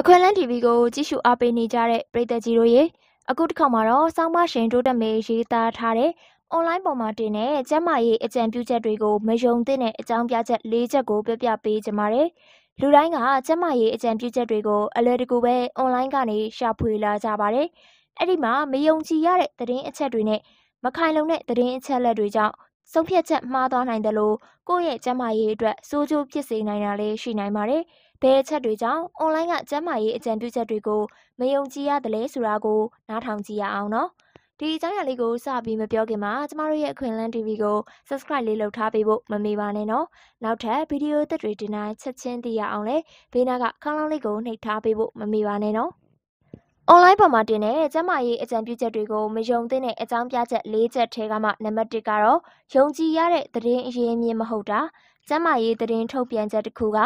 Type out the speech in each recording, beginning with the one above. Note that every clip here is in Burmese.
အခွင့်အလန်း TV ကိုကြည့်ရှုအားပေးနေကြတဲ့ပရိသတ်ကြီးတို့ရေအခုတစ်ခါမှာတော့စောင်းမရှင်တိုးတက်မေရေးသားထားတဲ့ online ပေါ်မှာတင်တဲ့ကျန်းမာရေးအကြံပြုချက်တွေကိုမယုံသင့်တဲ့အကြောင်းပြချက်၄ချက်ကိုပြပြပေးကြပါမယ်။လူတိုင်းကကျန်းမာရေးအကြံပြုချက်တွေကိုအလွယ်တကူပဲ online ကနေရှာဖွေလာကြပါတယ်။အဲ့ဒီမှာမယုံကြည်ရတဲ့သတင်းအချက်တွေနဲ့မခိုင်လုံတဲ့သတင်းအချက်လက်တွေကြောင့်ဆုံးဖြတ်ချက်မှားသွားနိုင်တယ်လို့ကိုယ့်ရဲ့ကျန်းမာရေးအတွက်စိုးကျိုးဖြစ်စေနိုင်တာလည်းရှိနိုင်ပါတယ်။ဘယ်ချက်တွေကြောင့်အွန်လိုင်းကကျန်းမာရေးအကြံပြုချက်တွေကိုမယုံကြည်ရတယ်လဲဆိုတာကိုနားထောင်ကြည့်ရအောင်နော်။ဒီအကြောင်းအရာလေးကိုစပြီးမပြောခင်မှာကျမတို့ရဲ့အခွင့်အလန်း TV ကို Subscribe လေးလုပ်ထားပေးဖို့မမေ့ပါနဲ့နော်။နောက်ထပ်ဗီဒီယိုသက်တွေတင်တိုင်းချက်ချင်းသိရအောင်လဲဘေးနားကခေါင်းလောင်းလေးကိုနှိပ်ထားပေးဖို့မမေ့ပါနဲ့နော်။။ online ပေါ်မှာတင်တဲ့ကျန်းမာရေးအကြံပြုချက်တွေကိုမယုံသင့်တဲ့အကြောင်းပြချက်၄ချက်ထဲကမှနံပါတ်၁ကတော့ယုံကြည်ရတဲ့သတင်းအရင်းအမြစ်မဟုတ်တာ။ကျန်းမာရေးသတင်းထုတ်ပြန်ချက်တစ်ခုက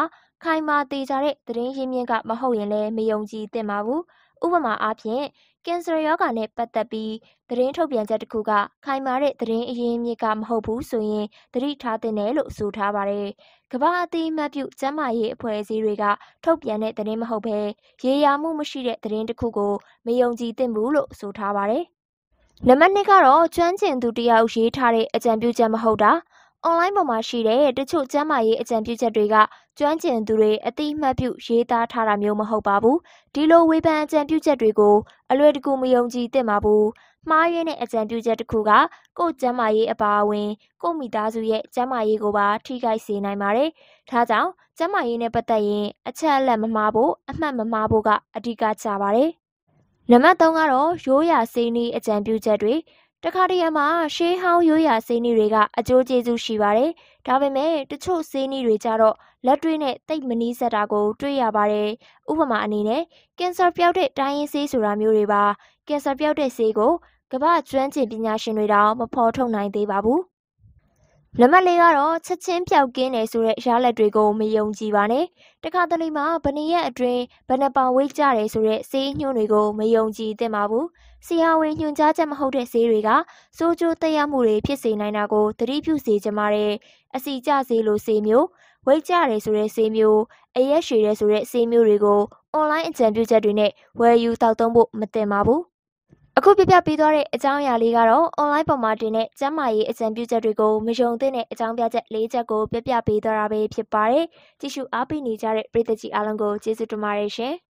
ခိုင်မာသေးချာတဲ့သတင်းရင်းမြစ်က မဟုတ်ရင်လည်းမယုံကြည်သင့်ပါဘူး။။ဥပမာအားဖြင့်ကင်ဆာရောဂါနဲ့ပတ်သက်ပြီးသတင်းထုတ်ပြန်ချက်တစ်ခုက ခိုင်မာတဲ့သတင်းအရင်းအမြစ်ကမဟုတ်ဘူးဆိုရင်သတိထားသင့်တယ်လို့ဆိုထားပါတယ်။ကမ္ဘာအသီးအမှတ်ပြုကျန်းမာရေးအဖွဲ့အစည်းတွေက ထုတ်ပြန်တဲ့သတင်းမဟုတ်ဘဲရေရာမှုမရှိတဲ့သတင်းတစ်ခုကိုမယုံကြည်သင့်ဘူးလို့ဆိုထားပါတယ်။နံပါတ်2ကတော့ကျွမ်းကျင်သူတယောက်ရေးထားတဲ့အကြံပြုချက်မဟုတ်တာ။။ online ပေါ်မှာရှိတဲ့တချို့ကျန်းမာရေးအကြံပြုချက်တွေကကျွမ်းကျင်သူတွေအတိအမှတ်ပြုရေးသားထားတာမျိုးမဟုတ်ပါဘူး။ဒီလိုဝေဖန်အကြံပြုချက်တွေကိုအလွယ်တကူမယုံကြည်သင့်ပါဘူး။မှားရင်းတဲ့အကြံပြုချက်တစ်ခုကကိုယ်ကျန်းမာရေးအပါအဝင် ကိုမိသားစုရဲ့ကျန်းမာရေးကိုပါထိခိုက်စေနိုင်ပါတယ်။ဒါကြောင့်ကျန်းမာရေးနဲ့ပတ်သက်ရင် အချက်အလက်မမှားဖို့အမှတ်မမှားဖို့ကအဓိကကျပါတယ်။နံပါတ်3ကတော့ရိုးရာစိနီးအကြံပြုချက်တွေတခါတရံမှာရှေးဟောင်းရိုးရာဆေးနီတွေက အကျိုးကျေးဇူးရှိပါတယ်။ဒါပေမဲ့တချို့ဆေးနီတွေကြတော့လက်တွေးနဲ့တိတ်မနီးစက်တာကိုတွေ့ရပါတယ်။ဥပမာအနေနဲ့ကင်ဆာပျောက်တဲ့တိုင်းရင်းဆေးဆိုတာမျိုးတွေပါ။ကင်ဆာပျောက်တဲ့ဆေးကိုကမ္ဘာကျွမ်းကျင်ပညာရှင်တွေတောင်မဖော်ထုတ်နိုင်သေးပါဘူး။နံပါတ်၄ကတော့ချက်ချင်းပြောက်ကင်းတယ်ဆိုတဲ့ရလက်တွေကိုမယုံကြည်ပါနဲ့တခါတလေမှာဗနေရက်အတွင်းဗနပဝိတ်ကြတယ်ဆိုတဲ့ဈေးညွှန်းတွေကိုမယုံကြည်သင့်ပါဘူးဆရာဝန်ညွှန်ကြားချက်မဟုတ်တဲ့ဈေးတွေကစိုးကျိုးတက်ရောက်မှုတွေဖြစ်စေနိုင်တာကိုသတိပြုစေချင်ပါတယ်အစီကျဈေးလိုဈေးမျိုးဝိတ်ကြတယ်ဆိုတဲ့ဈေးမျိုးအရက်ရှည်တယ်ဆိုတဲ့ဈေးမျိုးတွေကိုအွန်လိုင်းအကြံပြုချက်တွေနဲ့ဝယ်ယူတောက်သုံးဖို့မသင့်ပါဘူးအခုပြပြပေးသွားတဲ့အကြောင်းအရာလေးကတော့ online ပေါ်မှာတင်တဲ့ကျန်းမာရေးအကြံပြုချက်တွေကိုမယုံသင့်တဲ့အကြောင်းပြချက်၄ချက်ကိုပြပြပေးသွားတာပဲဖြစ်ပါတယ်။ကြည့်ရှုအားပေးနေကြတဲ့ပရိသတ်ကြီးအားလုံးကိုကျေးဇူးတင်ပါတယ်ရှင်။